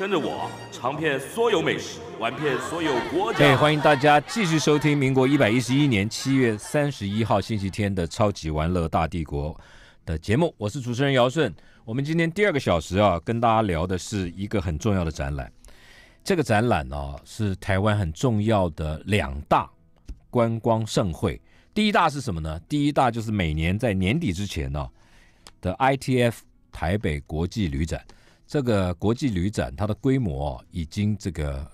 跟着我尝遍所有美食，玩遍所有国家。哎，欢迎大家继续收听民国一百一十一年七月三十一号星期天的《超级玩乐大帝国》的节目，我是主持人姚顺。我们今天第二个小时啊，跟大家聊的是一个很重要的展览。这个展览呢，是台湾很重要的两大观光盛会。第一大是什么呢？第一大就是每年在年底之前呢的 ITF 台北国际旅展。这个国际旅展，它的规模已经这个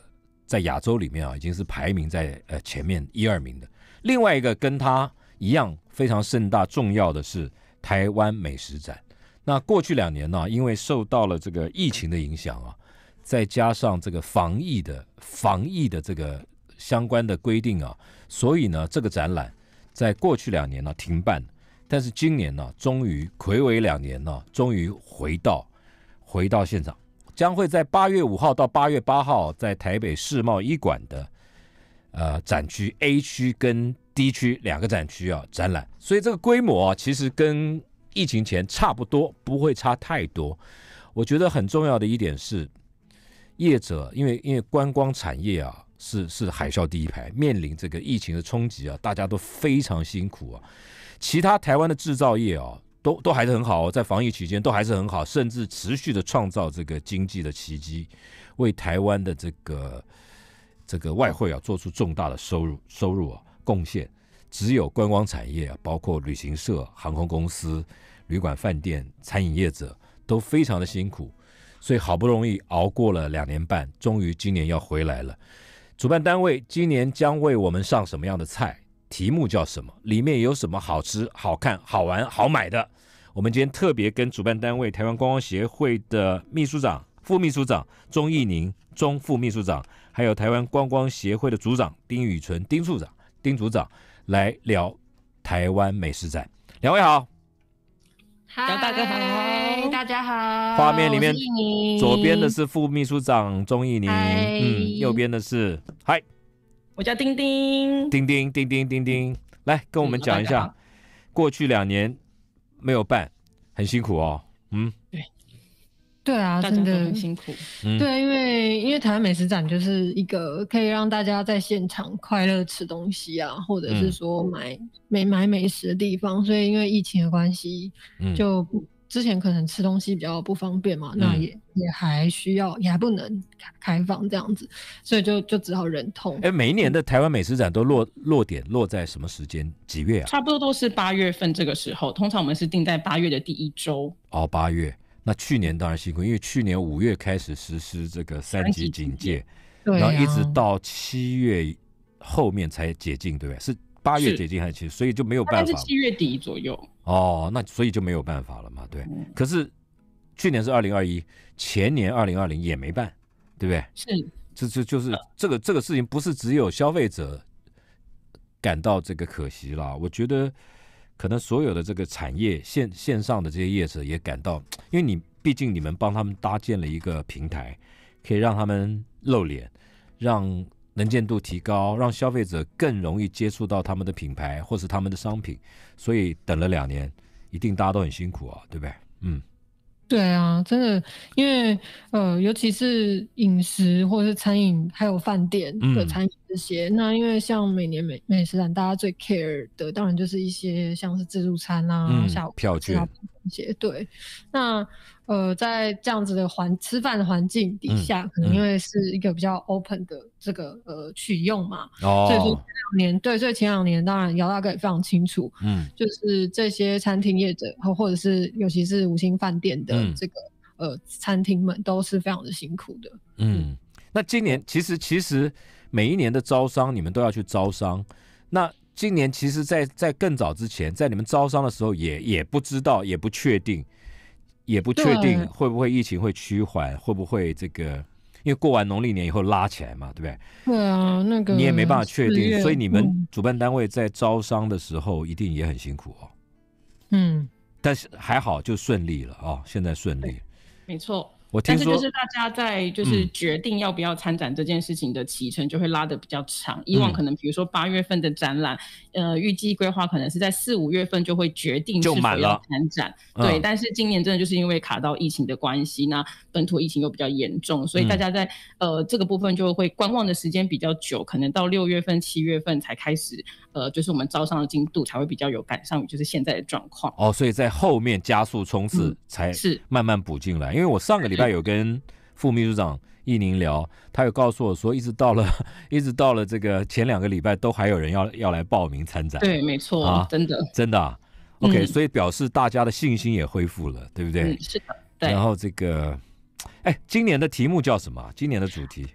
在亚洲里面啊，已经是排名在呃前面一二名的。另外一个跟它一样非常盛大重要的是台湾美食展。那过去两年呢，因为受到了这个疫情的影响啊，再加上这个防疫的防疫的这个相关的规定啊，所以呢，这个展览在过去两年呢停办。但是今年呢，终于魁违两年呢，终于回到。回到现场，将会在八月五号到八月八号，在台北世贸一馆的呃展区 A 区跟 D 区两个展区啊展览，所以这个规模啊，其实跟疫情前差不多，不会差太多。我觉得很重要的一点是，业者因为因为观光产业啊是是海啸第一排，面临这个疫情的冲击啊，大家都非常辛苦啊。其他台湾的制造业啊。都都还是很好哦，在防疫期间都还是很好，甚至持续的创造这个经济的奇迹，为台湾的这个这个外汇啊做出重大的收入收入啊贡献。只有观光产业啊，包括旅行社、航空公司、旅馆、饭店、餐饮业者都非常的辛苦，所以好不容易熬过了两年半，终于今年要回来了。主办单位今年将为我们上什么样的菜？题目叫什么？里面有什么好吃、好看、好玩、好买的？我们今天特别跟主办单位台湾观光协会的秘书长、副秘书长钟义宁、钟副秘书长，还有台湾观光协会的组长丁宇淳、丁处长、丁组长来聊台湾美食展。两位好，嗨，大哥好，大家好。画面里面左边的是副秘书长钟义宁，嗯，右边的是嗨。我叫丁丁，丁丁丁丁丁丁，来跟我们讲一下，过去两年没有办，很辛苦哦，嗯，对，对啊，真的很辛苦，对，因为因为台湾美食展就是一个可以让大家在现场快乐吃东西啊，或者是说买买买美食的地方，所以因为疫情的关系，就。之前可能吃东西比较不方便嘛，那也也还需要也还不能开放这样子，所以就就只好忍痛。哎，每一年的台湾美食展都落落点落在什么时间？几月啊？差不多都是八月份这个时候，通常我们是定在八月的第一周。哦，八月。那去年当然辛苦，因为去年五月开始实施这个三级警戒，然后一直到七月后面才解禁，对不对？是八月解禁还是？所以就没有办法。是七月底左右。哦，那所以就没有办法了嘛，对。可是去年是二零二一，前年二零二零也没办，对不对？是，这这就是这个这个事情，不是只有消费者感到这个可惜了。我觉得可能所有的这个产业线线上的这些业者也感到，因为你毕竟你们帮他们搭建了一个平台，可以让他们露脸，让。能见度提高，让消费者更容易接触到他们的品牌或是他们的商品，所以等了两年，一定大家都很辛苦啊，对不对？嗯，对啊，真的，因为呃，尤其是饮食或者是餐饮，还有饭店的餐饮这些，那因为像每年美美食展，大家最 care 的当然就是一些像是自助餐啊，下午票据。些对，那呃，在这样子的环吃饭的环境底下，可能因为是一个比较 open 的这个呃取用嘛，所以说前两年对，所以前两年当然姚大哥也非常清楚，嗯，就是这些餐厅业者或或者是尤其是五星饭店的这个呃餐厅们都是非常的辛苦的，嗯，那今年其实其实每一年的招商你们都要去招商，那。今年其实，在在更早之前，在你们招商的时候，也也不知道，也不确定，也不确定会不会疫情会趋缓，会不会这个，因为过完农历年以后拉起来嘛，对不对？对啊，那个你也没办法确定，所以你们主办单位在招商的时候一定也很辛苦哦。嗯，但是还好就顺利了哦，现在顺利。没错。但是就是大家在就是决定要不要参展这件事情的启程就会拉得比较长。以往可能比如说八月份的展览，呃，预计规划可能是在四五月份就会决定是否要参展。对，但是今年真的就是因为卡到疫情的关系，那本土疫情又比较严重，所以大家在呃这个部分就会观望的时间比较久，可能到六月份、七月份才开始呃，就是我们招商的进度才会比较有赶上，就是现在的状况。哦，所以在后面加速冲刺才慢慢补进来。因为我上个礼拜。有跟副秘书长易宁聊，他有告诉我说，一直到了，一直到了这个前两个礼拜，都还有人要要来报名参展。对，没错，真的真的。OK，所以表示大家的信心也恢复了，对不对？是的，对。然后这个，哎，今年的题目叫什么？今年的主题？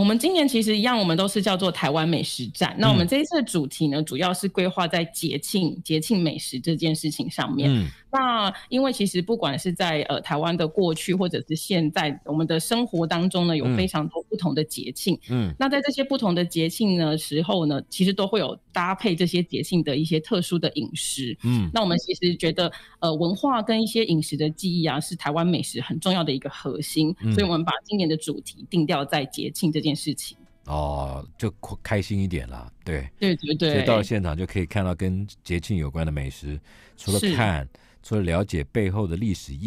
我们今年其实一样，我们都是叫做台湾美食展。那我们这一次的主题呢，主要是规划在节庆、节庆美食这件事情上面。那因为其实不管是在呃台湾的过去或者是现在，我们的生活当中呢，有非常多不同的节庆。嗯。那在这些不同的节庆呢时候呢，其实都会有搭配这些节庆的一些特殊的饮食。嗯。那我们其实觉得，呃，文化跟一些饮食的记忆啊，是台湾美食很重要的一个核心。所以，我们把今年的主题定调在节庆这。件事情哦，就开心一点啦，对，对对对对。所以到了现场就可以看到跟节庆有关的美食，除了看，除了了解背后的历史意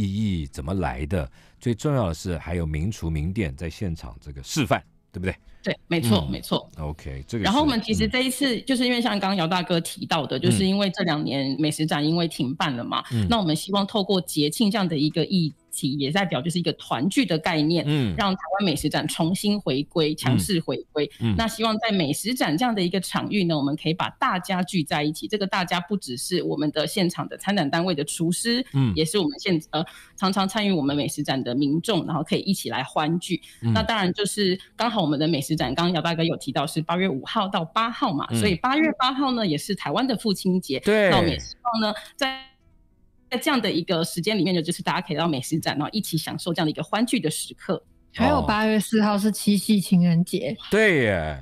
义怎么来的，最重要的是还有名厨名店在现场这个示范，对不对？对，没错没错。OK，这个。然后我们其实这一次就是因为像刚刚姚大哥提到的，就是因为这两年美食展因为停办了嘛，那我们希望透过节庆这样的一个意。也代表就是一个团聚的概念，让台湾美食展重新回归，强势回归。那希望在美食展这样的一个场域呢，我们可以把大家聚在一起。这个大家不只是我们的现场的参展单位的厨师，嗯，也是我们现呃常常参与我们美食展的民众，然后可以一起来欢聚。那当然就是刚好我们的美食展，刚刚姚大哥有提到是八月五号到八号嘛，所以八月八号呢也是台湾的父亲节，对，那我们也希望呢在。在这样的一个时间里面呢，就是大家可以到美食展，然后一起享受这样的一个欢聚的时刻。还有八月四号是七夕情人节，对耶，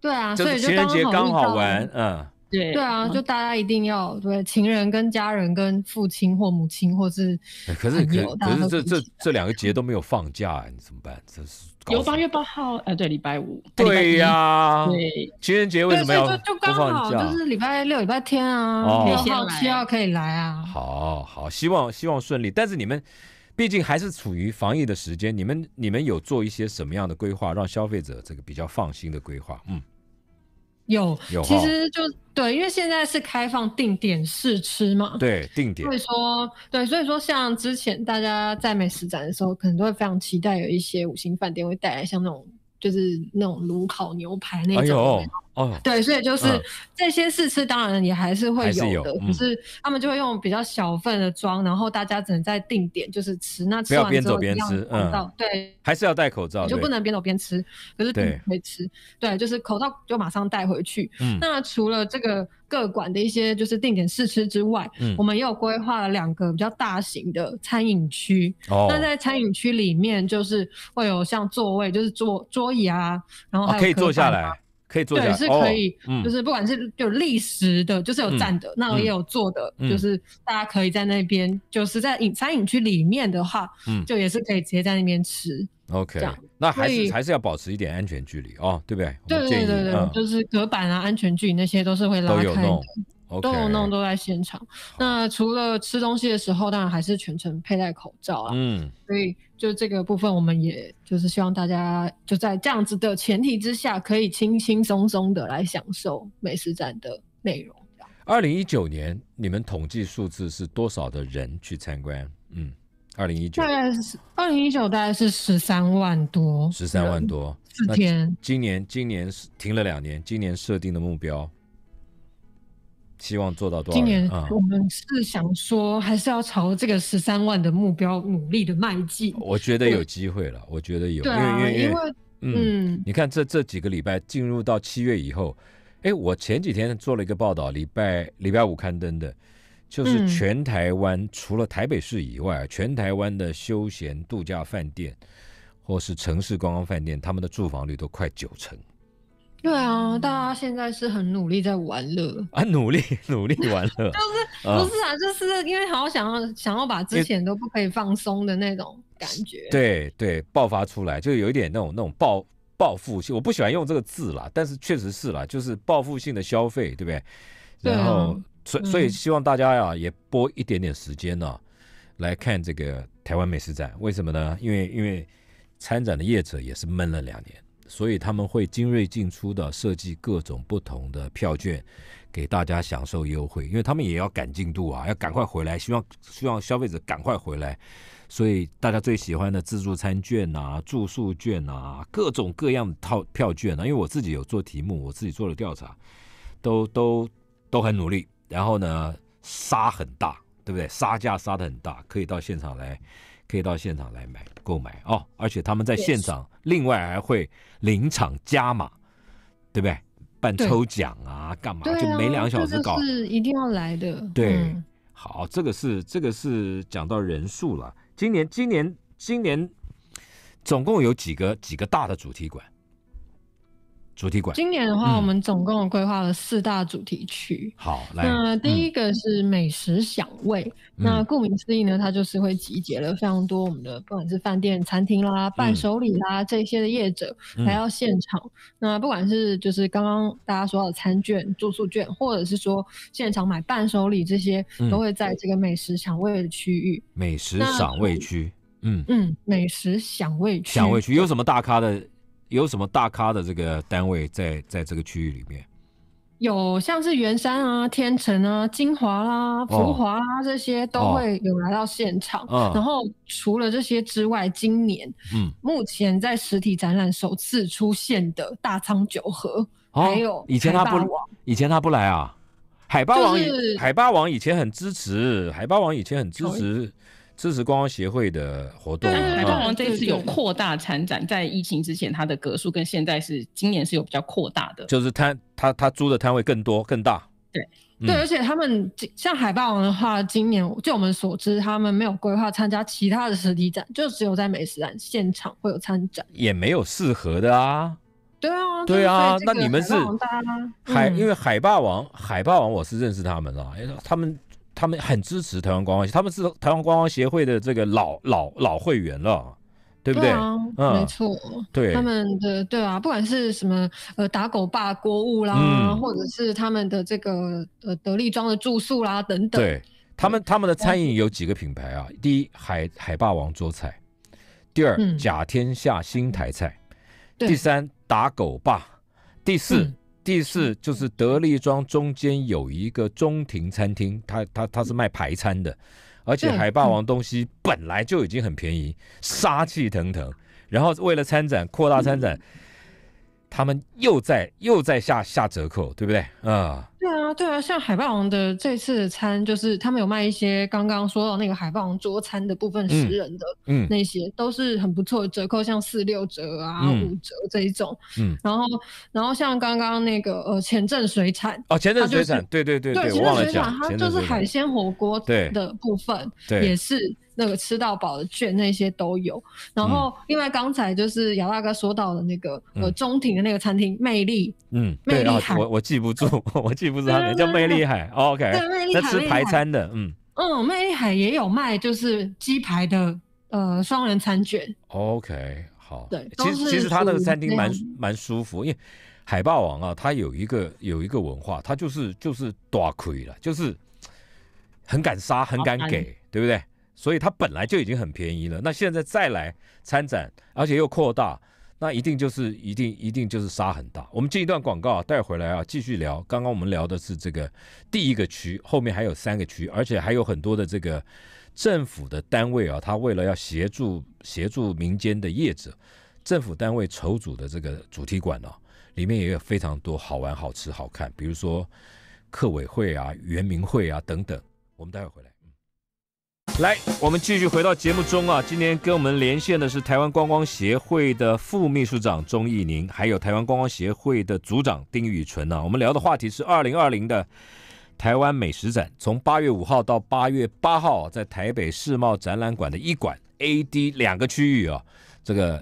对啊，所以就刚好刚好完，嗯，对对啊，就大家一定要对情人、跟家人、跟父亲或母亲，或是可是可可是这这这两个节都没有放假，你怎么办？真是。有八月八号，呃，对，礼拜五。对呀，对，情人节为什么要？就刚好就是礼拜六、礼拜天啊，有号、七号可以来啊。好好，希望希望顺利。但是你们毕竟还是处于防疫的时间，你们你们有做一些什么样的规划，让消费者这个比较放心的规划？嗯。有，其实就对，因为现在是开放定点试吃嘛，对，定点，所以说，对，所以说，像之前大家在美食展的时候，可能都会非常期待有一些五星饭店会带来像那种就是那种炉烤牛排那种。哦，对，所以就是这些试吃，当然也还是会有的，就是他们就会用比较小份的装，然后大家只能在定点就是吃，那吃完之后要边边吃，嗯，对，还是要戴口罩，就不能边走边吃，可是可以吃，对，就是口罩就马上带回去。嗯，那除了这个各馆的一些就是定点试吃之外，我们也有规划了两个比较大型的餐饮区。哦，那在餐饮区里面就是会有像座位，就是桌桌椅啊，然后可以坐下来。可以坐，对，是可以，就是不管是有立食的，就是有站的，那也有坐的，就是大家可以在那边，就是在餐饮区里面的话，就也是可以直接在那边吃。OK，那还是还是要保持一点安全距离哦，对不对？对对对对，就是隔板啊，安全距离那些都是会拉开的。有弄都在现场。那除了吃东西的时候，当然还是全程佩戴口罩啊。嗯，所以就这个部分，我们也就是希望大家就在这样子的前提之下，可以轻轻松松的来享受美食展的内容。二零一九年，你们统计数字是多少的人去参观？嗯，二零一九大概是二零一九大概是十三万多，十三万多。四天。今年今年停了两年，今年设定的目标。希望做到多少？今年我们是想说，还是要朝这个十三万的目标努力的迈进。我觉得有机会了，我觉得有，因为因为因为，嗯，你看这这几个礼拜进入到七月以后，哎，我前几天做了一个报道，礼拜礼拜五刊登的，就是全台湾除了台北市以外，全台湾的休闲度假饭店或是城市观光饭店，他们的住房率都快九成。对啊，大家现在是很努力在玩乐啊，努力 努力玩乐，就是不是啊，就是因为好想要想要把之前都不可以放松的那种感觉，对对，爆发出来就有一点那种那种暴报复性，我不喜欢用这个字啦，但是确实是啦，就是报复性的消费，对不对？然后所所以希望大家呀也拨一点点时间呢来看这个台湾美食展，为什么呢？因为因为参展的业者也是闷了两年。所以他们会精锐进出的设计各种不同的票券给大家享受优惠，因为他们也要赶进度啊，要赶快回来，希望希望消费者赶快回来。所以大家最喜欢的自助餐券啊、住宿券啊、各种各样的套票券啊，因为我自己有做题目，我自己做了调查，都都都很努力，然后呢杀很大，对不对？杀价杀的很大，可以到现场来。可以到现场来买购买哦，而且他们在现场另外还会临场加码，对不对？办抽奖啊，干嘛就每两小时搞？是一定要来的。对，好，这个是这个是讲到人数了。今年今年今年总共有几个几个大的主题馆？主题馆今年的话，我们总共规划了四大主题区。好，来，那第一个是美食享味。那顾名思义呢，它就是会集结了非常多我们的不管是饭店、餐厅啦、伴手礼啦这些的业者来到现场。那不管是就是刚刚大家说到餐券、住宿券，或者是说现场买伴手礼这些，都会在这个美食享味的区域。美食享味区，嗯嗯，美食享味区。享味区有什么大咖的？有什么大咖的这个单位在在这个区域里面？有，像是圆山啊、天成啊、金华啦、福华啦这些都会有来到现场。然后除了这些之外，今年嗯，目前在实体展览首次出现的大仓久和，还有以前他不，以前他不来啊。海霸王，海霸王以前很支持，海霸王以前很支持。支持光光协会的活动。但是海霸王这次有扩大参展，在疫情之前，它的格数跟现在是今年是有比较扩大的。就是摊他他租的摊位更多更大。对对，而且他们像海霸王的话，今年就我们所知，他们没有规划参加其他的实体展，就只有在美食展现场会有参展。也没有适合的啊。对啊。对啊。那你们是海因为海霸王海霸王我是认识他们了，哎，他们。他们很支持台湾观光，他们是台湾观光协会的这个老老老会员了，对不对？对啊，没错。对他们的对啊，不管是什么呃打狗霸国物啦，或者是他们的这个呃得利庄的住宿啦等等。对，他们他们的餐饮有几个品牌啊？第一海海霸王桌菜，第二甲天下新台菜，第三打狗霸，第四。第四就是得利庄中间有一个中庭餐厅，他他他是卖排餐的，而且海霸王东西本来就已经很便宜，杀气腾腾，然后为了参展扩大参展。他们又在又在下下折扣，对不对？啊，对啊，对啊，像海霸王的这次的餐，就是他们有卖一些刚刚说到那个海霸王桌餐的部分十人的，嗯，那些都是很不错的折扣，像四六折啊、五折这一种，嗯，然后然后像刚刚那个呃前镇水产哦，前镇水产，对对对，对前镇水产，它就是海鲜火锅的部分也是。那个吃到饱的券那些都有，然后另外刚才就是姚大哥说到的那个呃中庭的那个餐厅魅力，嗯，魅力海我我记不住，我记不住它，名叫魅力海，OK，对，魅力海吃排餐的，嗯嗯，魅力海也有卖就是鸡排的呃双人餐券 o k 好，对，其实其实他那个餐厅蛮蛮舒服，因为海霸王啊，它有一个有一个文化，它就是就是大亏了，就是很敢杀，很敢给，对不对？所以它本来就已经很便宜了，那现在再来参展，而且又扩大，那一定就是一定一定就是杀很大。我们进一段广告带回来啊，继续聊。刚刚我们聊的是这个第一个区，后面还有三个区，而且还有很多的这个政府的单位啊，它为了要协助协助民间的业者，政府单位筹组的这个主题馆啊，里面也有非常多好玩、好吃、好看，比如说客委会啊、园民会啊等等。我们待会回来。来，我们继续回到节目中啊。今天跟我们连线的是台湾观光协会的副秘书长钟义宁，还有台湾观光协会的组长丁宇淳啊。我们聊的话题是二零二零的台湾美食展，从八月五号到八月八号，在台北世贸展览馆的一馆 A、D 两个区域啊，这个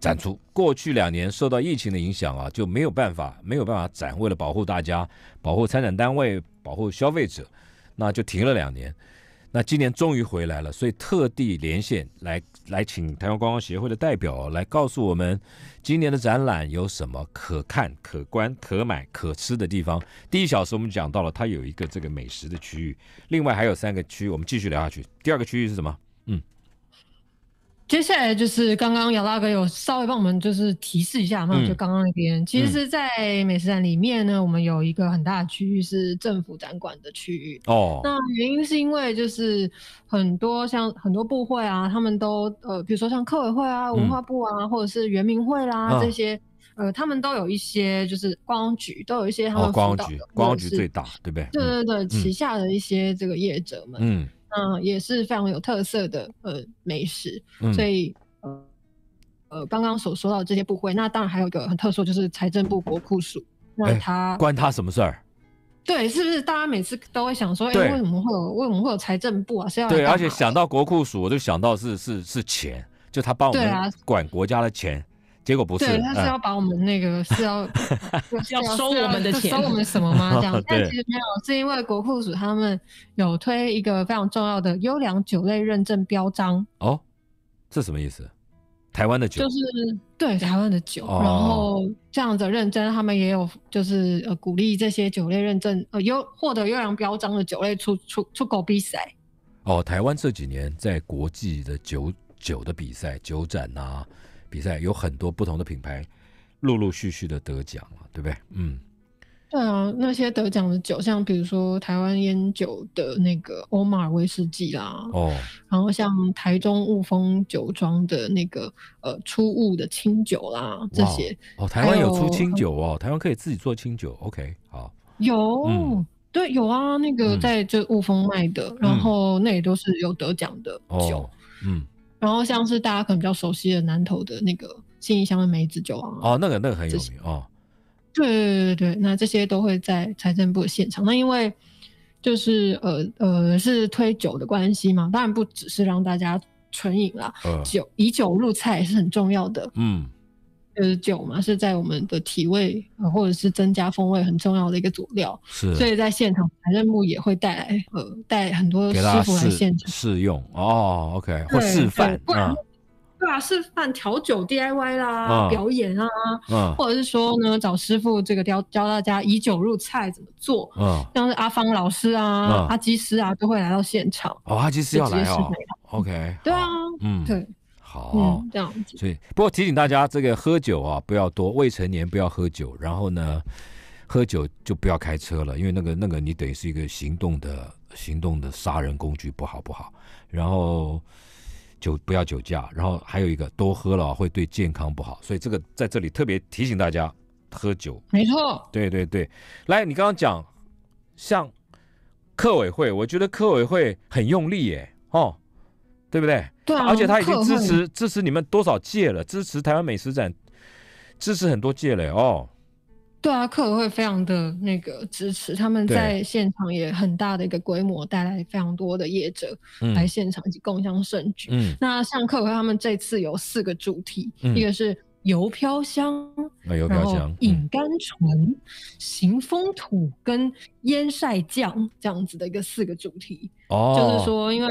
展出。过去两年受到疫情的影响啊，就没有办法，没有办法展。为了保护大家、保护参展单位、保护消费者，那就停了两年。那今年终于回来了，所以特地连线来来，请台湾观光协会的代表来告诉我们，今年的展览有什么可看、可观、可买、可吃的地方。第一小时我们讲到了，它有一个这个美食的区域，另外还有三个区，域，我们继续聊下去。第二个区域是什么？嗯。接下来就是刚刚姚大哥有稍微帮我们就是提示一下嘛，就刚刚那边，其实，在美食展里面呢，我们有一个很大的区域是政府展馆的区域哦。那原因是因为就是很多像很多部会啊，他们都呃，比如说像科委会啊、文化部啊，或者是园民会啦这些，呃，他们都有一些就是光局都有一些他们。光局。光局最大，对不对？对对对，旗下的一些这个业者们。嗯。嗯，也是非常有特色的呃美食，所以呃呃刚刚所说到这些部分，那当然还有一个很特殊，就是财政部国库署，那他关他什么事儿？对，是不是大家每次都会想说，哎，为什么会有为什么会有财政部啊？是要对，而且想到国库署，我就想到是是是钱，就他帮我们管国家的钱。结果不是，对他是要把我们那个 是要要收我们的钱，收我们什么吗？这样？但其实没有，是因为国库署他们有推一个非常重要的优良酒类认证标章。哦，这什么意思？台湾的酒就是对台湾的酒，然后这样的认证，他们也有就是呃鼓励这些酒类认证呃优获得优良标章的酒类出出出口比赛。哦，台湾这几年在国际的酒酒的比赛、酒展呐。比赛有很多不同的品牌，陆陆续续的得奖了，对不对？嗯，对啊，那些得奖的酒，像比如说台湾烟酒的那个欧玛尔威士忌啦，哦，然后像台中雾峰酒庄的那个呃初雾的清酒啦，这些哦，台湾有出清酒哦，台湾可以自己做清酒，OK，好，有，对，有啊，那个在这雾峰卖的，然后那也都是有得奖的酒，嗯。然后像是大家可能比较熟悉的南投的那个新义乡的梅子酒啊，哦，那个那个很有名哦，对对对对那这些都会在财政部的现场。那因为就是呃呃是推酒的关系嘛，当然不只是让大家纯饮啦，酒以酒入菜是很重要的，嗯。就是酒嘛，是在我们的体味或者是增加风味很重要的一个佐料。是，所以在现场，白任木也会带呃带很多师傅来现场试用哦。OK，会示范啊，对啊，示范调酒 DIY 啦，表演啊，或者是说呢，找师傅这个教教大家以酒入菜怎么做。嗯，像是阿芳老师啊，阿基师啊，都会来到现场。哦，阿基师要来哦。OK，对啊，嗯，对。好，这样子。所以，不过提醒大家，这个喝酒啊，不要多；未成年不要喝酒。然后呢，喝酒就不要开车了，因为那个那个，你等于是一个行动的行动的杀人工具，不好不好。然后酒不要酒驾。然后还有一个，多喝了会对健康不好。所以这个在这里特别提醒大家，喝酒。没错。对对对。来，你刚刚讲像客委会，我觉得客委会很用力耶，哦，对不对？对啊，而且他已经支持支持你们多少届了？支持台湾美食展，支持很多届了哦。对啊，客尔会非常的那个支持，他们在现场也很大的一个规模，带来非常多的业者来现场一起共享盛举。那像客会他们这次有四个主题，一个是油飘香，那油飘香、饮甘醇、行风土跟烟晒酱这样子的一个四个主题。哦，就是说因为。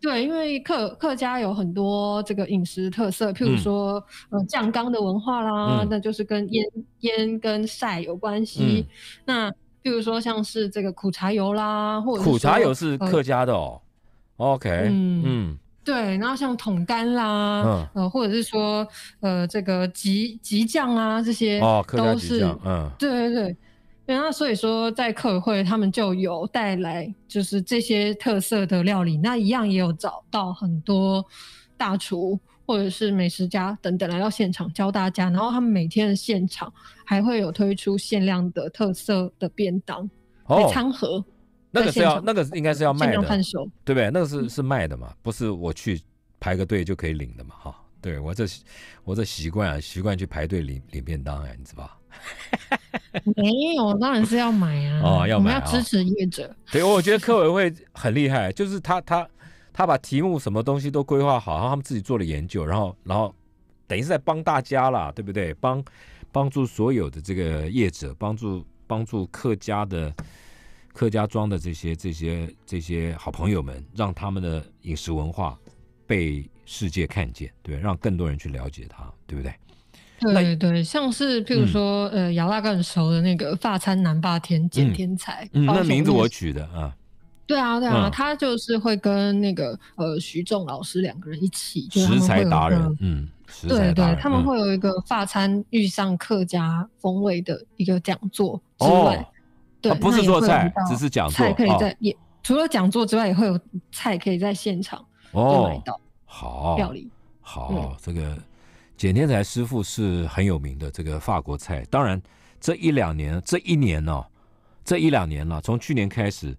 对，因为客客家有很多这个饮食特色，譬如说，呃，酱缸的文化啦，那就是跟烟烟跟晒有关系。那譬如说，像是这个苦茶油啦，或者苦茶油是客家的哦。OK，嗯嗯，对，然后像桶干啦，呃，或者是说，呃，这个吉吉酱啊，这些都是，嗯，对对对。那所以说，在客委会他们就有带来就是这些特色的料理，那一样也有找到很多大厨或者是美食家等等来到现场教大家。然后他们每天的现场还会有推出限量的特色的便当哦，餐盒那个是要那个应该是要卖的，对不对？那个是是卖的嘛，不是我去排个队就可以领的嘛，哈。对我这我这习惯啊，习惯去排队领领便当啊，你知道。没有，当然是要买啊！哦，要买，要支持业者。对，我觉得科委会很厉害，就是他他他把题目什么东西都规划好，然后他们自己做了研究，然后然后等于是在帮大家啦，对不对？帮帮助所有的这个业者，帮助帮助客家的客家庄的这些这些这些好朋友们，让他们的饮食文化被世界看见，对，让更多人去了解他，对不对？对对，像是譬如说，呃，姚大哥很熟的那个发餐南霸天简天才，嗯，那名字我取的啊。对啊，对啊，他就是会跟那个呃徐仲老师两个人一起，食材达人，嗯，对对，他们会有一个发餐遇上客家风味的一个讲座之外，对，不是做菜，只是讲座，菜可以在也除了讲座之外，也会有菜可以在现场哦买到，好，料理好这个。简天才师傅是很有名的这个法国菜。当然，这一两年，这一年呢，这一两年了，从去年开始，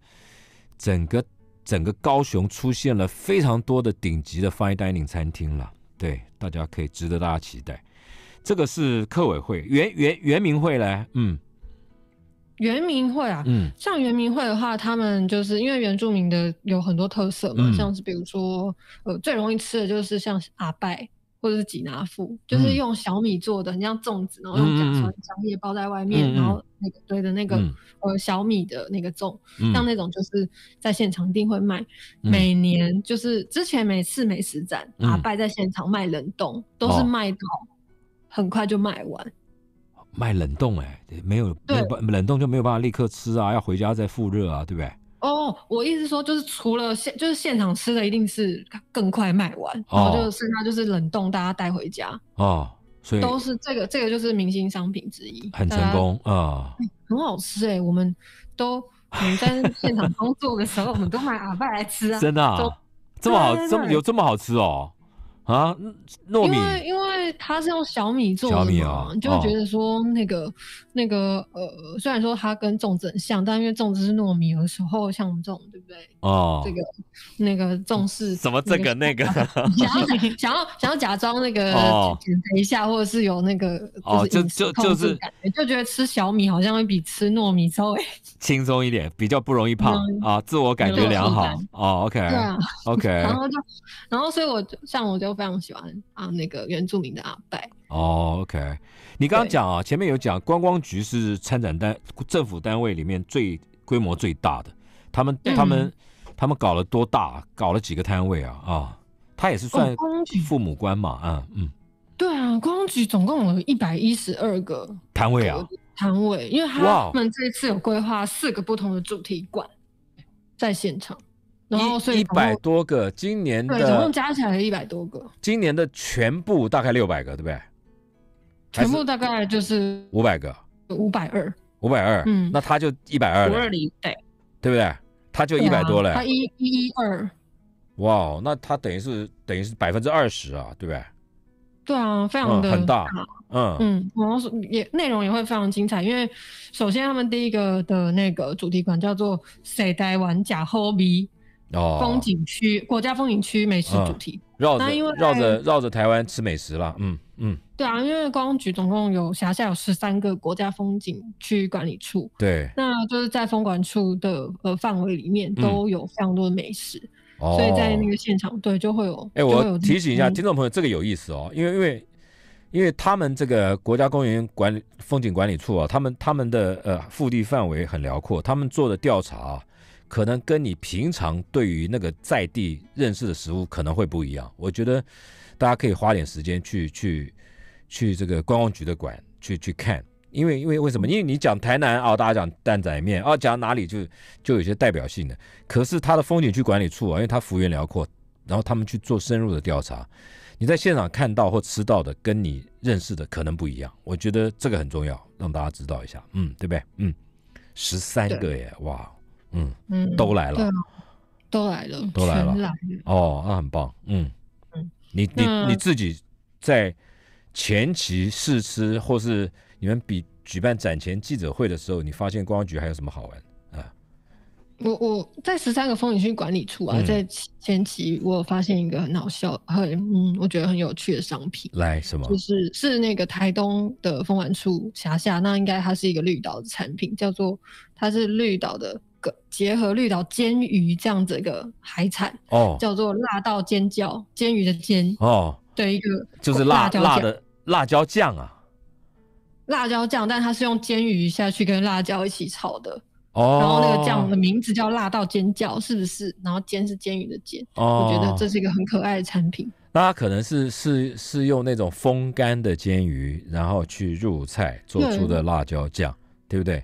整个整个高雄出现了非常多的顶级的 fine dining 餐厅了。对，大家可以值得大家期待。这个是客委会，原原原名会嘞，嗯，原名会啊，嗯，像原名会的话，他们就是因为原住民的有很多特色嘛，像是比如说，呃，最容易吃的就是像阿拜。或者是几拿附，就是用小米做的，很像粽子，然后用甲酸姜叶包在外面，然后那个堆的那个呃小米的那个粽，像那种就是在现场一定会卖。每年就是之前每次美食展啊，摆在现场卖冷冻都是卖到很快就卖完。卖冷冻哎，没有对，冷冻就没有办法立刻吃啊，要回家再复热啊，对不对？哦，我意思说就是除了现就是现场吃的，一定是更快卖完，然后就剩下就是冷冻大家带回家。哦，所以都是这个这个就是明星商品之一，很成功啊，很好吃哎！我们都我们在现场工作的时候，我们都买阿伯来吃啊，真的这么好这么有这么好吃哦。啊，糯米，因为因为它是用小米做的，你就觉得说那个那个呃，虽然说它跟粽子很像，但因为粽子是糯米，有时候像我们这种，对不对？哦，这个那个重视什么？这个那个，想要想要想要假装那个减肥一下，或者是有那个哦就就就是就觉得吃小米好像会比吃糯米稍微轻松一点，比较不容易胖啊，自我感觉良好哦 o k 对啊，OK，然后就然后所以我就像我就。非常喜欢啊，那个原住民的阿拜哦，OK。你刚刚讲啊，前面有讲观光局是参展单政府单位里面最规模最大的，他们他们他们搞了多大，搞了几个摊位啊啊？他也是算父母官嘛，嗯嗯。对啊，观光局总共有一百一十二个摊位啊，摊位，因为他们这一次有规划四个不同的主题馆在现场。然后，一百多个，今年的总共加起来一百多个，今年的全部大概六百个，对不对？全部大概就是五百个，五百二，五百二，嗯，那他就一百二，五二零，对，对不对？他就一百多了，他一一一二，哇，那他等于是等于是百分之二十啊，对不对？对啊，非常的很大，嗯嗯，然后也内容也会非常精彩，因为首先他们第一个的那个主题馆叫做谁在玩假货币。哦，风景区国家风景区美食主题，绕着因为绕着绕着台湾吃美食了，嗯嗯，对啊，因为公局总共有辖下有十三个国家风景区管理处，对，那就是在风管处的呃范围里面都有非常多的美食，所以在那个现场对就会有，哎，我提醒一下听众朋友，这个有意思哦，因为因为因为他们这个国家公园管理风景管理处啊，他们他们的呃腹地范围很辽阔，他们做的调查啊。可能跟你平常对于那个在地认识的食物可能会不一样。我觉得大家可以花点时间去去去这个观光局的馆去去看，因为因为为什么？因为你讲台南啊，大家讲担仔面啊，讲哪里就就有些代表性的。可是它的风景区管理处啊，因为它幅员辽阔，然后他们去做深入的调查，你在现场看到或吃到的跟你认识的可能不一样。我觉得这个很重要，让大家知道一下，嗯，对不对？嗯，十三个耶，哇。嗯嗯，都来了，都来了，都来了，哦，那很棒，嗯嗯，你你你自己在前期试吃，或是你们比举办展前记者会的时候，你发现公光局还有什么好玩啊？我我在十三个风景区管理处啊，在前期我发现一个很好笑，很嗯，我觉得很有趣的商品，来什么？就是是那个台东的风管处辖下，那应该它是一个绿岛的产品，叫做它是绿岛的。结合绿岛煎鱼这样子一个海产，哦，叫做辣到尖叫煎鱼的煎，哦，的一个就是辣椒的辣椒酱啊，辣椒酱，但它是用煎鱼下去跟辣椒一起炒的，哦，然后那个酱的名字叫辣到尖叫，是不是？然后煎是煎鱼的煎，哦，我觉得这是一个很可爱的产品。那它可能是是是用那种风干的煎鱼，然后去入菜做出的辣椒酱，对不对？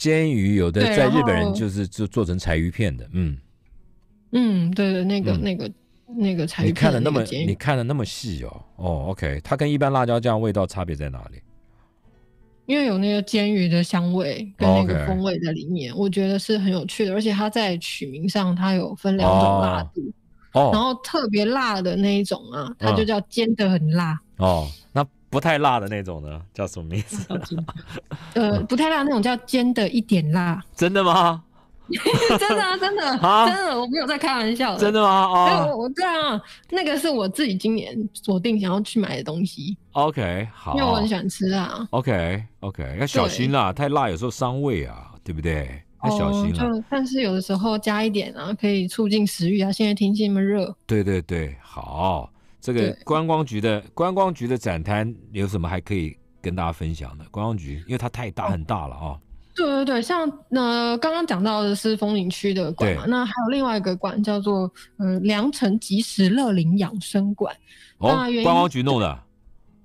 煎鱼有的在日本人就是就做成柴鱼片的，嗯嗯，对对，那个那个那个柴鱼片，那么你看的那么细哦哦，OK，它跟一般辣椒酱味道差别在哪里？因为有那个煎鱼的香味跟那个风味在里面，我觉得是很有趣的，而且它在取名上它有分两种辣度，然后特别辣的那一种啊，它就叫煎的很辣哦。不太辣的那种呢，叫什么名字？呃，不太辣那种叫“煎的一点辣”。真的吗？真的啊，真的，真的，我没有在开玩笑。真的吗？啊！我，我这那个是我自己今年锁定想要去买的东西。OK，好，因为我很喜欢吃啊。OK，OK，要小心啦，太辣有时候伤胃啊，对不对？要小心啊。就但是有的时候加一点啊，可以促进食欲啊。现在天气那么热。对对对，好。这个观光局的观光局的展摊有什么还可以跟大家分享的？观光局，因为它太大，很大了啊。对对对，像呃刚刚讲到的是风景区的馆嘛，那还有另外一个馆叫做嗯良辰吉时乐龄养生馆，哦，观光局弄的。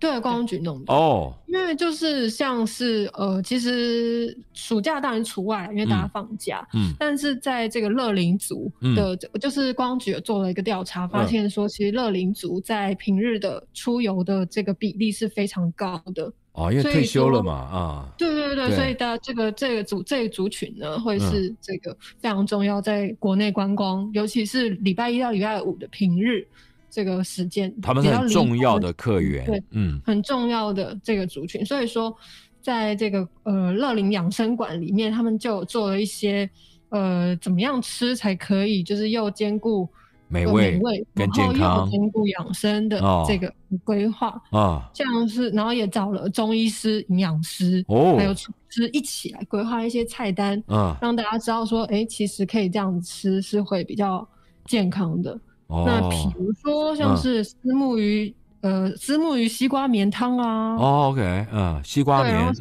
对观光局弄的哦，因为就是像是呃，其实暑假当然除外，因为大家放假。嗯，但是在这个乐龄族的，就是观光局做了一个调查，发现说其实乐龄族在平日的出游的这个比例是非常高的。哦，因为退休了嘛，啊，对对对所以大家这个这个族这个族群呢，会是这个非常重要，在国内观光，尤其是礼拜一到礼拜五的平日。这个时间，他们很重要的客源，对，嗯，很重要的这个族群，所以说，在这个呃乐林养生馆里面，他们就做了一些呃怎么样吃才可以，就是又兼顾美味、美味，然后又兼顾养生的这个规划啊，像是然后也找了中医师、营养师哦，还有厨师一起来规划一些菜单啊，让大家知道说，哎，其实可以这样吃是会比较健康的。那比如说像是思木鱼，呃，思木鱼西瓜棉汤啊。哦，OK，嗯，西瓜棉。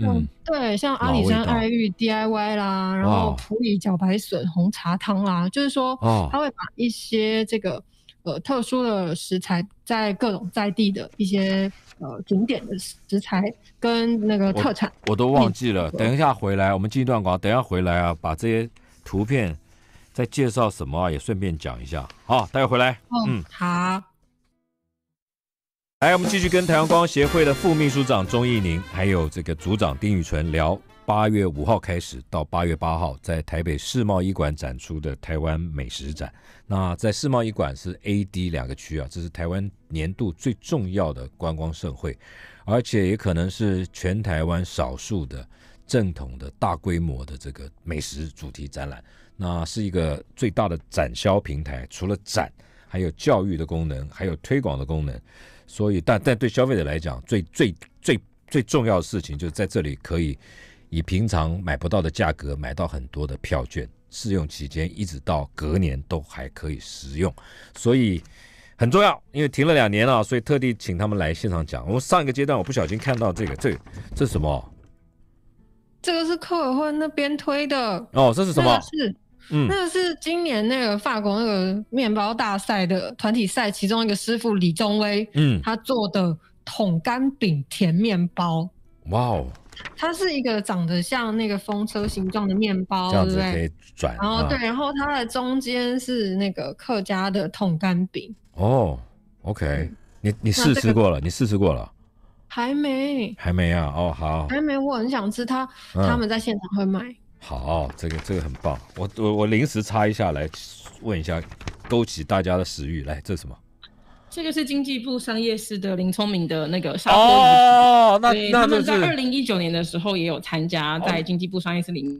对，像阿里山爱玉 DIY 啦，然后普洱小白笋红茶汤啦，就是说他会把一些这个呃特殊的食材，在各种在地的一些呃景点的食材跟那个特产。我都忘记了，等一下回来我们进一段告，等一下回来啊，把这些图片。在介绍什么啊？也顺便讲一下啊！待会回来，嗯，好。来，我们继续跟台湾光协会的副秘书长钟义宁，还有这个组长丁宇淳聊八月五号开始到八月八号在台北世贸一馆展出的台湾美食展。那在世贸一馆是 A、D 两个区啊，这是台湾年度最重要的观光盛会，而且也可能是全台湾少数的正统的大规模的这个美食主题展览。那是一个最大的展销平台，除了展，还有教育的功能，还有推广的功能。所以，但但对消费者来讲，最最最最重要的事情就是在这里可以以平常买不到的价格买到很多的票券，试用期间一直到隔年都还可以使用，所以很重要。因为停了两年了，所以特地请他们来现场讲。我们上一个阶段我不小心看到这个，这这是什么？这个是科尔会那边推的哦，这是什么？是。那个是今年那个法国那个面包大赛的团体赛，其中一个师傅李宗威，嗯，他做的桶干饼甜面包，哇哦，它是一个长得像那个风车形状的面包，对不对？可以转。然后对，然后它的中间是那个客家的桶干饼。哦，OK，你你试吃过了？你试吃过了？还没？还没啊？哦，好，还没。我很想吃，他他们在现场会卖。好，这个这个很棒，我我我临时插一下来问一下，勾起大家的食欲。来，这是什么？这个是经济部商业司的林聪明的那个砂锅鱼。哦，那那他们在二零一九年的时候也有参加在经济部商业司里面。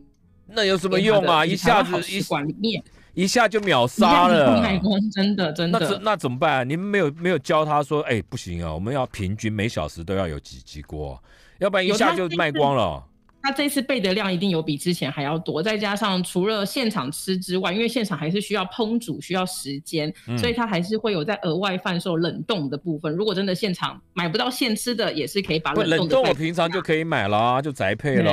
那有什么用啊？一下子一管面，一下就秒杀了。卖光，真的真的。那那怎么办？你们没有没有教他说，哎，不行啊，我们要平均每小时都要有几级锅，要不然一下就卖光了。他这次备的量一定有比之前还要多，再加上除了现场吃之外，因为现场还是需要烹煮，需要时间，所以他还是会有在额外贩售冷冻的部分。如果真的现场买不到现吃的，也是可以把冷冻的。我平常就可以买啦，就宅配啦。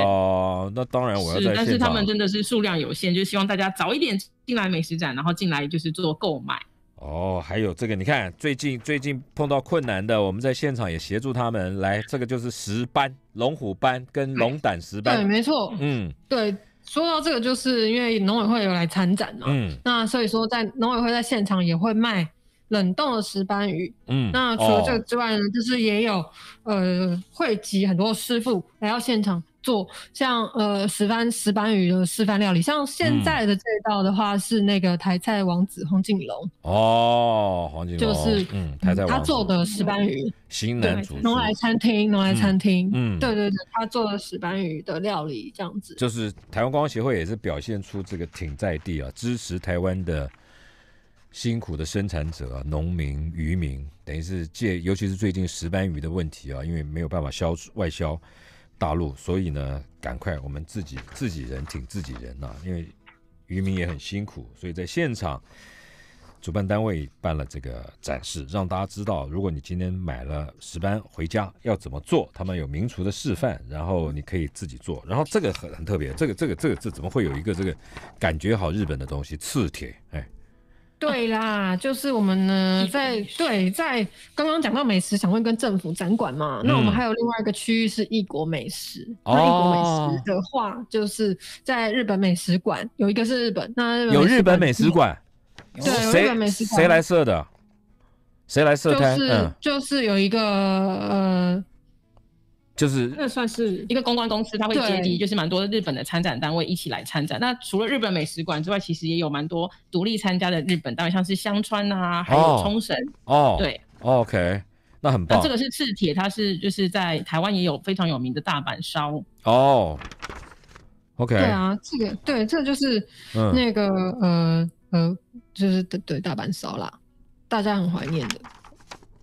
那当然我要在。但是他们真的是数量有限，就希望大家早一点进来美食展，然后进来就是做购买。哦，还有这个，你看最近最近碰到困难的，我们在现场也协助他们来。这个就是石斑、龙虎斑跟龙胆石斑。对，没错。嗯，对。说到这个，就是因为农委会有来参展嘛，嗯，那所以说在农委会在现场也会卖冷冻的石斑鱼。嗯，那除了这个之外呢，就是也有呃汇集很多师傅来到现场。做像呃石斑石斑鱼的示范料理，像现在的这一道的话是那个台菜王子黄景龙哦，黄景龙就是嗯台菜他做的石斑鱼，新南主农来餐厅，农来餐厅嗯，对对对，他做的石斑鱼的料理这样子，就是台湾观光协会也是表现出这个挺在地啊，支持台湾的辛苦的生产者啊，农民渔民，等于是借尤其是最近石斑鱼的问题啊，因为没有办法销外销。大陆，所以呢，赶快我们自己自己人挺自己人呐，因为渔民也很辛苦，所以在现场，主办单位办了这个展示，让大家知道，如果你今天买了石斑回家要怎么做，他们有名厨的示范，然后你可以自己做。然后这个很很特别，这个这个这个这怎么会有一个这个感觉好日本的东西刺铁，哎。对啦，就是我们呢，在对，在刚刚讲到美食，想问跟政府展馆嘛？那我们还有另外一个区域是异国美食。哦。异国美食的话，就是在日本美食馆有一个是日本。那有日本美食馆。对，有日本美食馆，谁来设的？谁来设？就是就是有一个呃。就是，那算是一个公关公司，他会接机，就是蛮多日本的参展单位一起来参展。那除了日本美食馆之外，其实也有蛮多独立参加的日本单位，像是香川啊，还有冲绳。哦，对，OK，那很棒。那这个是赤铁，它是就是在台湾也有非常有名的大阪烧。哦，OK。对啊，这个对，这就是那个呃呃，就是对对大阪烧啦，大家很怀念的。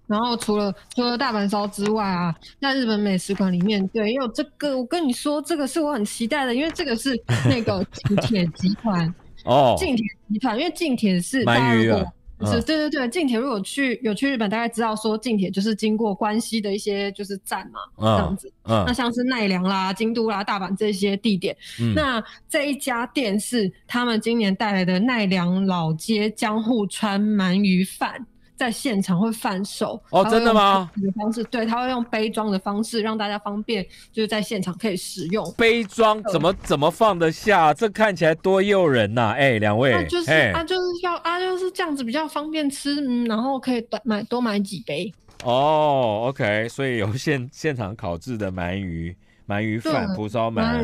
然后除了除了大阪烧之外啊，在日本美食馆里面，对，也有这个。我跟你说，这个是我很期待的，因为这个是那个 近铁集团 哦，近铁集团，因为近铁是大日本，是，对对对，近铁如果去有去日本，大概知道说近铁就是经过关西的一些就是站嘛，这样子。那像是奈良啦、京都啦、大阪这些地点，那这一家店是他们今年带来的奈良老街江户川鳗鱼饭。在现场会贩售哦，真的吗？的方式，对他会用杯装的方式让大家方便，就是在现场可以使用杯装，怎么怎么放得下？这看起来多诱人呐！哎，两位，就是他就是要啊，就是这样子比较方便吃，嗯，然后可以多买多买几杯哦。OK，所以有现现场烤制的鳗鱼。鳗鱼饭、蒲烧鳗，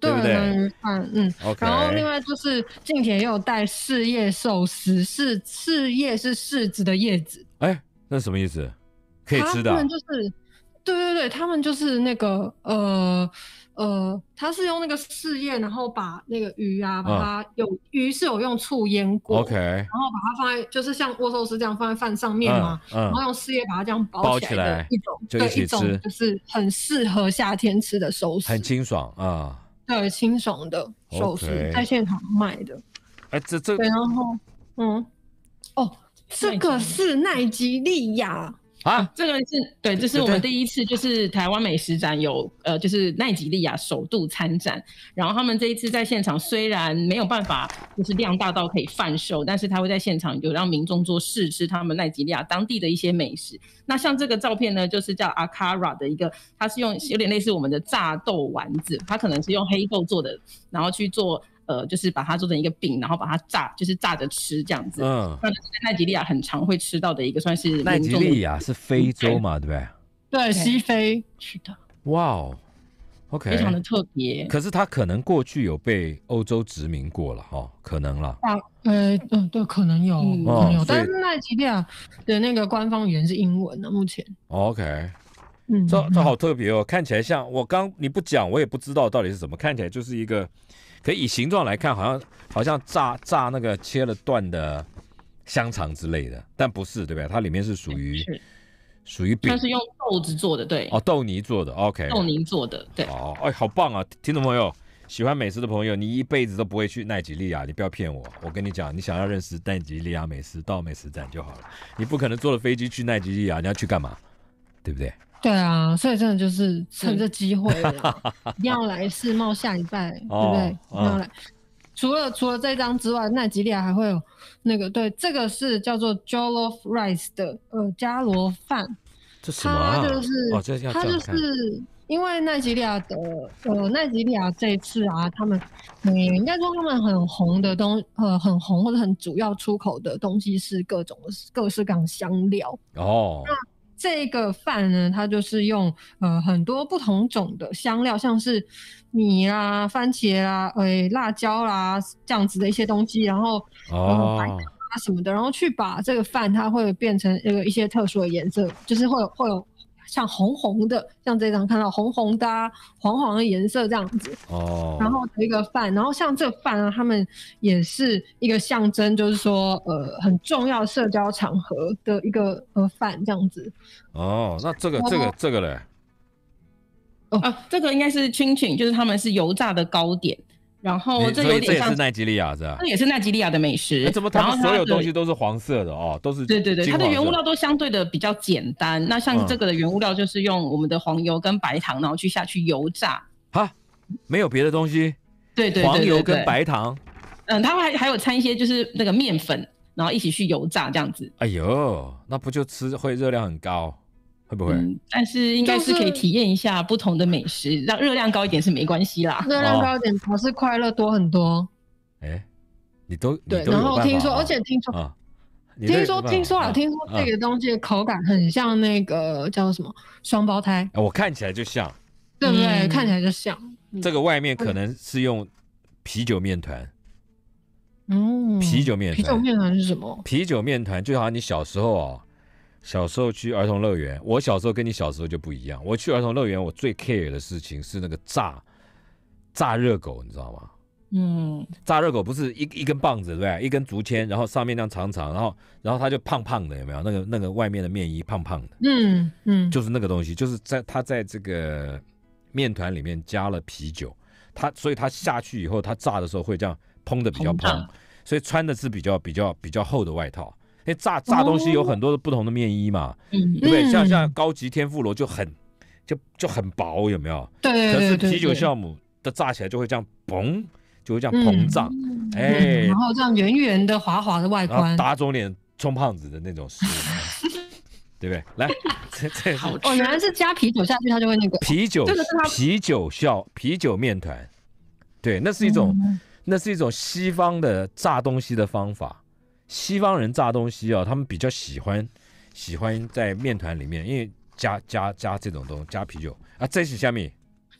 对不对？鳗鱼饭，嗯。然后另外就是近田也有带柿叶寿司，是柿叶是柿子的叶子。哎，那什么意思？可以吃的？他们就是，对对对，他们就是那个呃。呃，它是用那个事叶，然后把那个鱼啊，把它有鱼是有用醋腌过，然后把它放在，就是像握寿司这样放在饭上面嘛，然后用事业把它这样包起来的一种，对，一种就是很适合夏天吃的寿司，很清爽啊，对，清爽的寿司在现场卖的，哎，这这对，然后嗯，哦，这个是奈吉利亚。啊，这个是对，这是我们第一次，就是台湾美食展有呃，就是奈及利亚首度参展。然后他们这一次在现场虽然没有办法，就是量大到可以贩售，但是他会在现场有让民众做试吃他们奈及利亚当地的一些美食。那像这个照片呢，就是叫 Akara 的一个，它是用有点类似我们的炸豆丸子，它可能是用黑豆做的，然后去做。呃，就是把它做成一个饼，然后把它炸，就是炸着吃这样子。嗯，那在纳吉利亚很常会吃到的一个算是。纳吉利亚是非洲嘛，对不对？对，西非是的。哇哦，OK，非常的特别。可是它可能过去有被欧洲殖民过了哈，可能了。啊，呃，嗯，对，可能有，有。但是纳吉利亚的那个官方语言是英文的，目前。OK，嗯，这这好特别哦，看起来像我刚你不讲我也不知道到底是什么，看起来就是一个。可以以形状来看，好像好像炸炸那个切了段的香肠之类的，但不是，对不对？它里面是属于属于饼，它是用豆子做的，对。哦，豆泥做的，OK。豆泥做的，对。哦，哎，好棒啊！听众朋友，喜欢美食的朋友，你一辈子都不会去奈及利亚，你不要骗我。我跟你讲，你想要认识奈及利亚美食，到美食展就好了。你不可能坐了飞机去奈及利亚，你要去干嘛？对不对？对啊，所以真的就是趁这机会了，要来世贸下一拜，对不对？要来除了除了这张之外，奈吉利亚还会有那个对，这个是叫做 Jollof Rice 的呃加罗饭，这什么啊？他就是他就是因为奈吉利亚的呃奈吉利亚这一次啊，他们嗯应该说他们很红的东呃很红或者很主要出口的东西是各种各式各样香料哦。这个饭呢，它就是用呃很多不同种的香料，像是米啦、番茄啦、诶辣椒啦这样子的一些东西，然后哦白啊什么的，然后去把这个饭它会变成一个一些特殊的颜色，就是会有会有。像红红的，像这张看到红红的、黄黄的颜色这样子哦，然后一个饭，然后像这饭啊，他们也是一个象征，就是说呃，很重要社交场合的一个呃饭这样子。哦，那这个这个这个嘞，哦啊，这个应该是青青，就是他们是油炸的糕点。然后这有点像奈吉利亚是吧？这也是奈吉利亚的美食。然后所有东西都是黄色的哦，都是对对对，它的原物料都相对的比较简单。那像这个的原物料就是用我们的黄油跟白糖，然后去下去油炸。哈，没有别的东西。对对对，黄油跟白糖。嗯，它还还有掺一些就是那个面粉，然后一起去油炸这样子。哎呦，那不就吃会热量很高？会不会？但是应该是可以体验一下不同的美食，让热量高一点是没关系啦。热量高一点，不是快乐多很多。哎，你都对。然后听说，而且听说，听说，听说啊，听说这个东西口感很像那个叫什么双胞胎。我看起来就像，对不对？看起来就像。这个外面可能是用啤酒面团，嗯，啤酒面，啤酒面团是什么？啤酒面团，就好像你小时候啊。小时候去儿童乐园，我小时候跟你小时候就不一样。我去儿童乐园，我最 care 的事情是那个炸，炸热狗，你知道吗？嗯。炸热狗不是一一根棒子，对一根竹签，然后上面那样长长，然后然后它就胖胖的，有没有？那个那个外面的面衣胖胖的。嗯嗯。就是那个东西，就是在他在这个面团里面加了啤酒，他所以他下去以后，他炸的时候会这样嘭的比较蓬，所以穿的是比较比较比较厚的外套。因为炸炸东西有很多的不同的面衣嘛，对不对？像像高级天妇罗就很就就很薄，有没有？对对对。可是啤酒酵母的炸起来就会这样膨，就会这样膨胀，哎，然后这样圆圆的、滑滑的外观，打肿脸充胖子的那种，对不对？来，这这哦，原来是加啤酒下去，它就会那个啤酒啤酒酵啤酒面团，对，那是一种那是一种西方的炸东西的方法。西方人炸东西啊，他们比较喜欢，喜欢在面团里面，因为加加加这种东，加啤酒啊，在一起下面。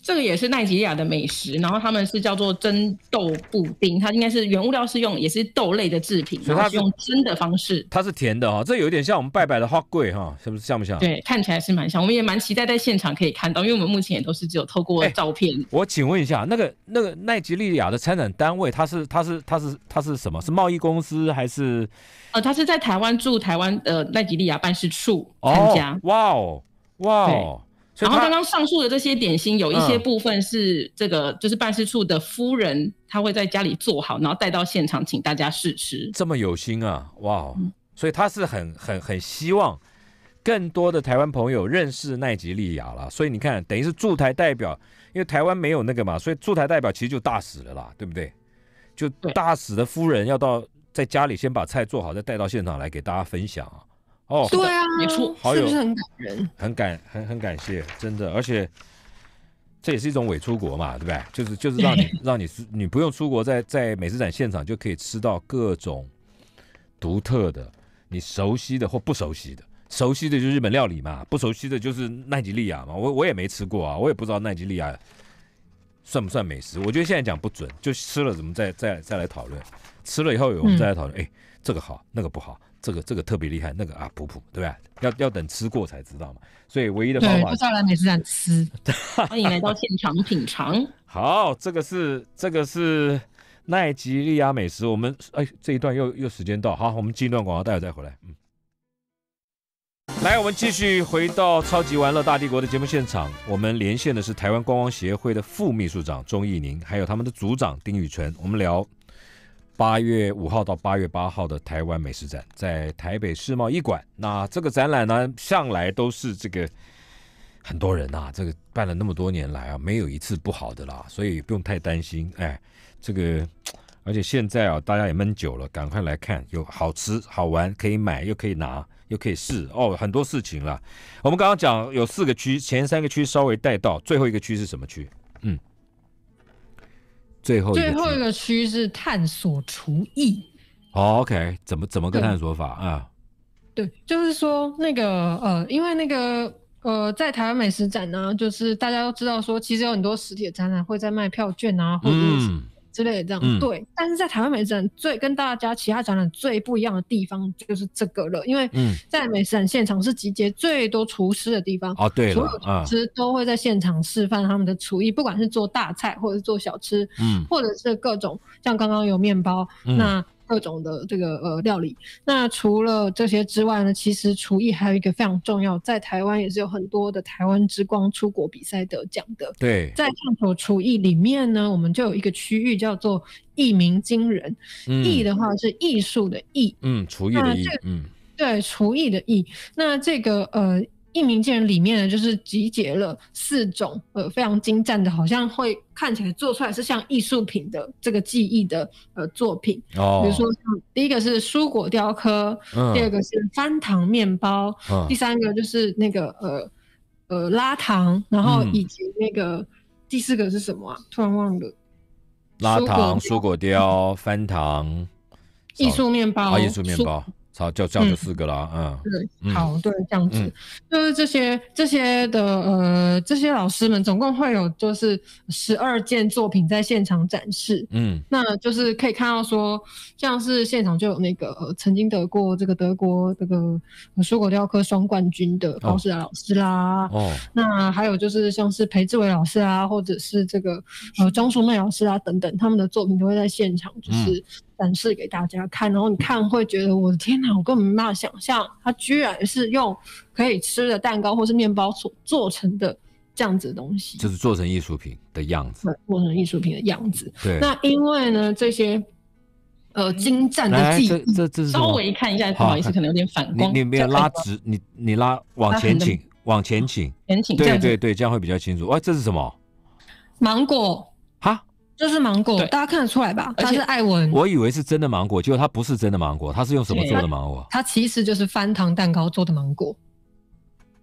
这个也是奈吉利亚的美食，然后他们是叫做蒸豆布丁，它应该是原物料是用也是豆类的制品，然后用蒸的方式，它是甜的哈，这有点像我们拜拜的花桂哈，是不是像不像？对，看起来是蛮像，我们也蛮期待在现场可以看到，因为我们目前也都是只有透过照片。我请问一下，那个那个奈吉利亚的参展单位，它是它是它是它是什么？是贸易公司还是？呃，它是在台湾驻台湾的奈吉利亚办事处参加。哇哦，哇哦。然后刚刚上述的这些点心，有一些部分是这个，就是办事处的夫人她会在家里做好，然后带到现场请大家试吃。这么有心啊，哇！所以他是很很很希望更多的台湾朋友认识奈及利亚了。所以你看，等于是驻台代表，因为台湾没有那个嘛，所以驻台代表其实就大使了啦，对不对？就大使的夫人要到在家里先把菜做好，再带到现场来给大家分享。哦，对啊，你出好是不是很感人？很感很很感谢，真的，而且这也是一种伪出国嘛，对不对？就是就是让你 让你你不用出国，在在美食展现场就可以吃到各种独特的、你熟悉的或不熟悉的。熟悉的就是日本料理嘛，不熟悉的就是奈吉利亚嘛。我我也没吃过啊，我也不知道奈吉利亚算不算美食。我觉得现在讲不准，就吃了怎么再再再来讨论？吃了以后我们再来讨论，哎，这个好，那个不好。这个这个特别厉害，那个啊普普，对吧？要要等吃过才知道嘛。所以唯一的方法，对，就是来美食站吃。欢迎来到现场品尝。好，这个是这个是奈吉利亚美食。我们哎，这一段又又时间到，好，我们进一段广告，待会再回来。嗯，来，我们继续回到超级玩乐大帝国的节目现场。我们连线的是台湾观光协会的副秘书长钟义宁，还有他们的组长丁宇淳，我们聊。八月五号到八月八号的台湾美食展，在台北世贸一馆。那这个展览呢，向来都是这个很多人啊，这个办了那么多年来啊，没有一次不好的啦，所以不用太担心。哎，这个，而且现在啊，大家也闷久了，赶快来看，有好吃、好玩，可以买，又可以拿，又可以试哦，很多事情了。我们刚刚讲有四个区，前三个区稍微带到，最后一个区是什么区？最后最后一个区是探索厨艺，OK，怎么怎么个探索法啊？对，就是说那个呃，因为那个呃，在台湾美食展呢，就是大家都知道说，其实有很多实体的展览会在卖票券啊，或者。之类的这样对，但是在台湾美食展最跟大家其他展览最不一样的地方就是这个了，因为在美食展现场是集结最多厨师的地方哦，对了，厨师都会在现场示范他们的厨艺，不管是做大菜或者是做小吃，嗯，或者是各种像刚刚有面包那。各种的这个呃料理，那除了这些之外呢，其实厨艺还有一个非常重要，在台湾也是有很多的台湾之光出国比赛得奖的。对，在上手厨艺里面呢，我们就有一个区域叫做艺名惊人。艺的话是艺术的艺，嗯，厨艺的艺，嗯，对，厨艺的艺。那这个呃。一鸣惊人里面呢，就是集结了四种呃非常精湛的，好像会看起来做出来是像艺术品的这个技艺的呃作品。哦。比如说，第一个是蔬果雕刻，第二个是翻糖面包，第三个就是那个呃呃拉糖，然后以及那个第四个是什么啊？突然忘了。拉糖、蔬果雕、翻糖、艺术面包、艺术面包。好，就这样就四个啦，嗯，对，好，对，这样子，就是这些这些的呃，这些老师们，总共会有就是十二件作品在现场展示，嗯，那就是可以看到说，像是现场就有那个曾经得过这个德国这个蔬果雕刻双冠军的高世达老师啦，哦，那还有就是像是裴志伟老师啊，或者是这个呃张淑妹老师啊等等，他们的作品都会在现场，就是。展示给大家看，然后你看会觉得我的天哪，我根本没办法想象，它居然是用可以吃的蛋糕或是面包所做成的这样子的东西，就是做成艺术品的样子。做成艺术品的样子。对。那因为呢，这些呃精湛的技艺，这这是稍微看一下不好意思，可能有点反光。你没有拉直，你你拉往前倾，往前倾，前倾，对对对，这样会比较清楚。哇，这是什么？芒果。这是芒果，大家看得出来吧？它是艾文。我以为是真的芒果，结果它不是真的芒果，它是用什么做的芒果？它其实就是翻糖蛋糕做的芒果。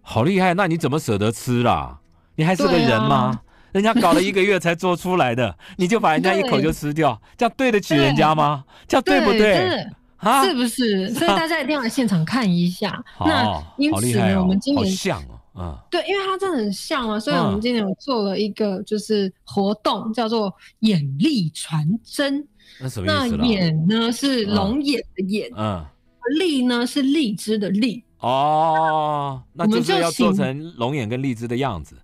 好厉害！那你怎么舍得吃啦？你还是个人吗？人家搞了一个月才做出来的，你就把人家一口就吃掉，这样对得起人家吗？这样对不对？啊，是不是？所以大家一定要现场看一下。那好厉害哦！我们今年像。啊，对，因为它真的很像嘛，所以我们今年有做了一个就是活动，叫做眼力传真。那什么意思？那眼呢是龙眼的眼，嗯，力呢是荔枝的荔。哦，那就是要做成龙眼跟荔枝的样子。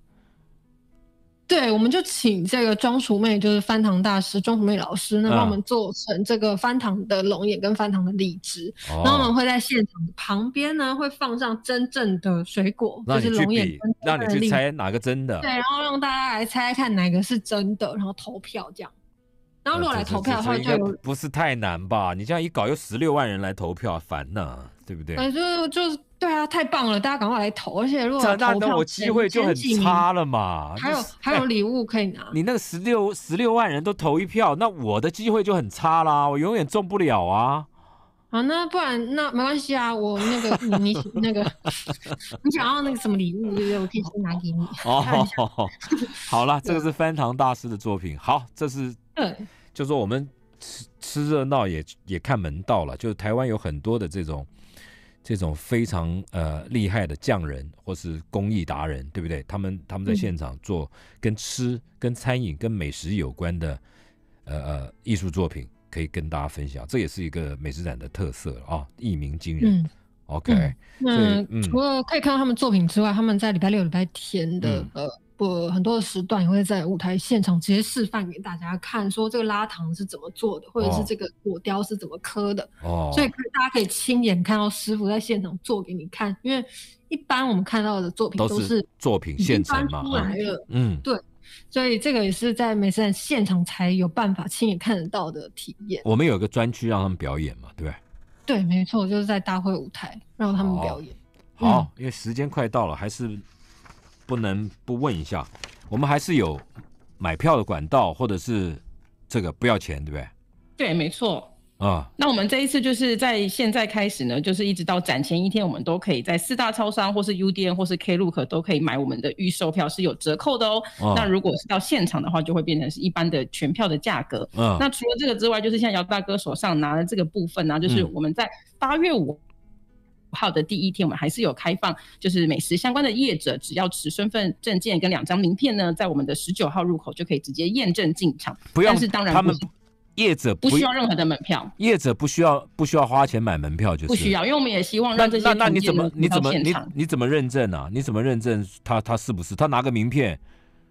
对，我们就请这个装熟妹，就是翻糖大师装熟妹老师，那帮我们做成这个翻糖的龙眼跟翻糖的荔枝。然后我们会在现场旁边呢，会放上真正的水果，就是龙眼跟让你去猜哪个真的。对，然后让大家来猜猜看哪个是真的，然后投票这样。然后如果来投票的话，就、不是太难吧？你这样一搞，有十六万人来投票，烦呢。对不对？就就对啊，太棒了！大家赶快来投，而且如果投我机会就很差了嘛。还有还有礼物可以拿。你那个十六十六万人都投一票，那我的机会就很差啦，我永远中不了啊。啊，那不然那没关系啊，我那个你那个 你想要那个什么礼物，对不对？我可以先拿给你。哦，好了，这个是翻糖大师的作品。好，这是嗯，就说我们吃吃热闹也也看门道了，就是台湾有很多的这种。这种非常呃厉害的匠人或是工艺达人，对不对？他们他们在现场做跟吃、跟餐饮、跟美食有关的呃呃艺术作品，可以跟大家分享，这也是一个美食展的特色啊！一鸣惊人，OK。嗯，除了可以看到他们作品之外，他们在礼拜六、礼拜天的呃。我很多的时段也会在舞台现场直接示范给大家看，说这个拉糖是怎么做的，或者是这个果雕是怎么刻的。哦，所以大家可以亲眼看到师傅在现场做给你看，因为一般我们看到的作品都是作品现成嘛，嗯，对，所以这个也是在美次现场才有办法亲眼看得到的体验。我们有一个专区让他们表演嘛，对不对？对，没错，就是在大会舞台让他们表演。好，因为时间快到了，还是。不能不问一下，我们还是有买票的管道，或者是这个不要钱，对不对？对，没错啊。那我们这一次就是在现在开始呢，就是一直到展前一天，我们都可以在四大超商，或是 UDN，或是 KLOOK 都可以买我们的预售票，是有折扣的哦。那如果是到现场的话，就会变成是一般的全票的价格。嗯。那除了这个之外，就是像姚大哥手上拿的这个部分呢，就是我们在八月五。号的第一天，我们还是有开放，就是美食相关的业者，只要持身份证件跟两张名片呢，在我们的十九号入口就可以直接验证进场。不但是当然，他们业者不需要任何的门票，业者不需要不需要花钱买门票，就是不需要。因为我们也希望让这些那业者你怎么你怎么认证啊？你怎么认证他他是不是？他拿个名片，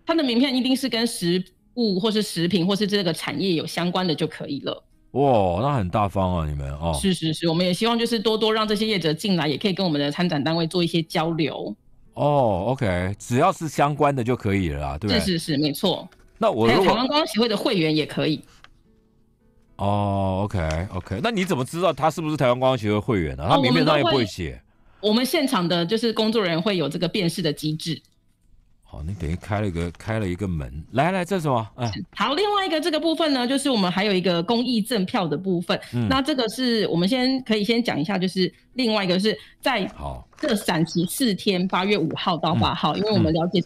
他的名片一定是跟食物或是食品或是这个产业有相关的就可以了。哇，那很大方啊，你们哦。是是是，我们也希望就是多多让这些业者进来，也可以跟我们的参展单位做一些交流。哦，OK，只要是相关的就可以了，对。是是是，没错。那我如果台湾光协会的会员也可以。哦，OK OK，那你怎么知道他是不是台湾光协会会员呢？他明面上也不会写。我们现场的就是工作人员会有这个辨识的机制。好，那等于开了一个开了一个门，来来，这种啊，好，另外一个这个部分呢，就是我们还有一个公益赠票的部分，嗯，那这个是我们先可以先讲一下，就是另外一个是在这三期四天，八月五号到八号，因为我们了解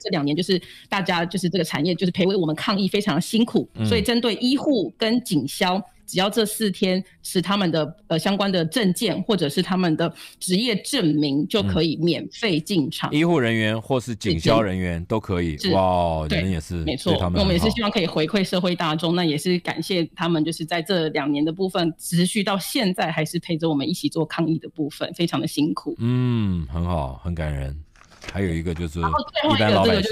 这两年就是大家就是这个产业就是陪为我们抗疫非常辛苦，所以针对医护跟警消。只要这四天是他们的呃相关的证件或者是他们的职业证明，就可以免费进场。医护人员或是警消人员都可以。哇，你们也是没错。我们也是希望可以回馈社会大众，那也是感谢他们就是在这两年的部分持续到现在，还是陪着我们一起做抗疫的部分，非常的辛苦。嗯，很好，很感人。还有一个就是，然后老百一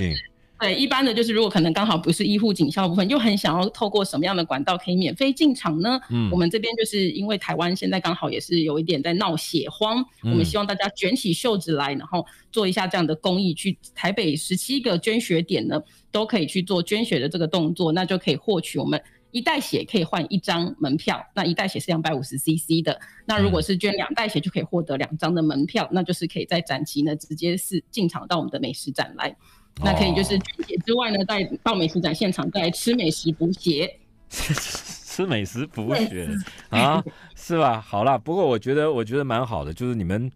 对，一般的就是如果可能刚好不是医护警校部分，又很想要透过什么样的管道可以免费进场呢？嗯，我们这边就是因为台湾现在刚好也是有一点在闹血荒，我们希望大家卷起袖子来，然后做一下这样的公益，去台北十七个捐血点呢，都可以去做捐血的这个动作，那就可以获取我们一袋血可以换一张门票，那一袋血是两百五十 CC 的，那如果是捐两袋血就可以获得两张的门票，那就是可以在展期呢直接是进场到我们的美食展来。那可以，就是捐血之外呢，在到美食展现场再来吃美食补血，吃 吃美食补血啊，是吧？好了，不过我觉得我觉得蛮好的，就是你们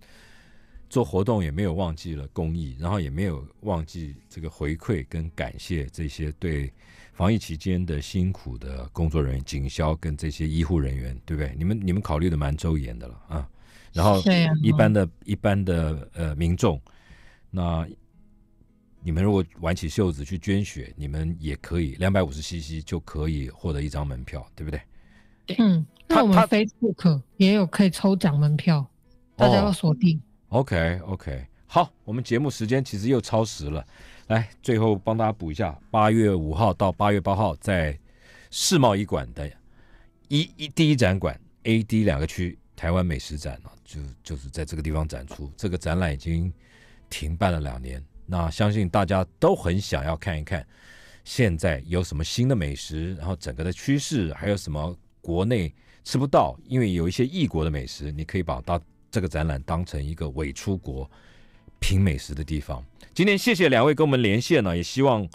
做活动也没有忘记了公益，然后也没有忘记这个回馈跟感谢这些对防疫期间的辛苦的工作人员、警消跟这些医护人员，对不对？你们你们考虑的蛮周严的了啊。然后一般的一般的呃民众，那。你们如果挽起袖子去捐血，你们也可以两百五十 CC 就可以获得一张门票，对不对？对，嗯，那我们非 o k 也有可以抽奖门票，大家要锁定。OK OK，好，我们节目时间其实又超时了，来最后帮大家补一下：八月五号到八月八号，在世贸一馆的一一第一展馆 A、D 两个区，台湾美食展呢，就就是在这个地方展出。这个展览已经停办了两年。那相信大家都很想要看一看，现在有什么新的美食，然后整个的趋势，还有什么国内吃不到，因为有一些异国的美食，你可以把它这个展览当成一个伪出国品美食的地方。今天谢谢两位跟我们连线呢，也希望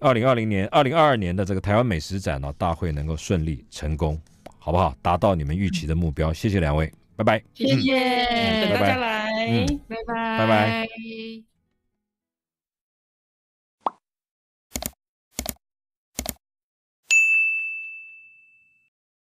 二零二零年、二零二二年的这个台湾美食展呢，大会能够顺利成功，好不好？达到你们预期的目标。谢谢两位，拜拜。谢谢，大家来，拜拜，拜拜。